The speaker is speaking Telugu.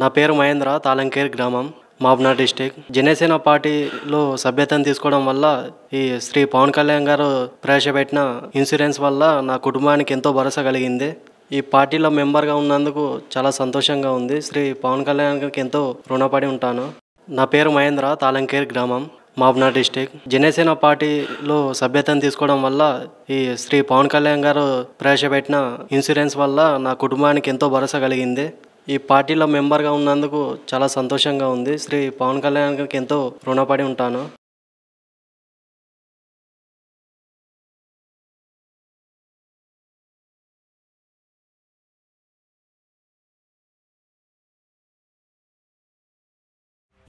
నా పేరు మహేంద్ర తాలంకేర్ గ్రామం మాబ్నా డిస్టిక్ జనసేన పార్టీలో సభ్యతను తీసుకోవడం వల్ల ఈ శ్రీ పవన్ కళ్యాణ్ గారు ప్రవేశపెట్టిన ఇన్సూరెన్స్ వల్ల నా కుటుంబానికి ఎంతో భరోసా కలిగింది ఈ పార్టీలో మెంబర్గా ఉన్నందుకు చాలా సంతోషంగా ఉంది శ్రీ పవన్ కళ్యాణ్ గారికి ఎంతో రుణపడి ఉంటాను నా పేరు మహేంద్ర తాలంకేర్ గ్రామం మాబ్నా డిస్టిక్ జనసేన పార్టీలో సభ్యతను తీసుకోవడం వల్ల ఈ శ్రీ పవన్ కళ్యాణ్ గారు ప్రవేశపెట్టిన ఇన్సూరెన్స్ వల్ల నా కుటుంబానికి ఎంతో భరోసా కలిగింది ఈ పార్టీలో మెంబర్గా ఉన్నందుకు చాలా సంతోషంగా ఉంది శ్రీ పవన్ కళ్యాణ్కి ఎంతో రుణపడి ఉంటాను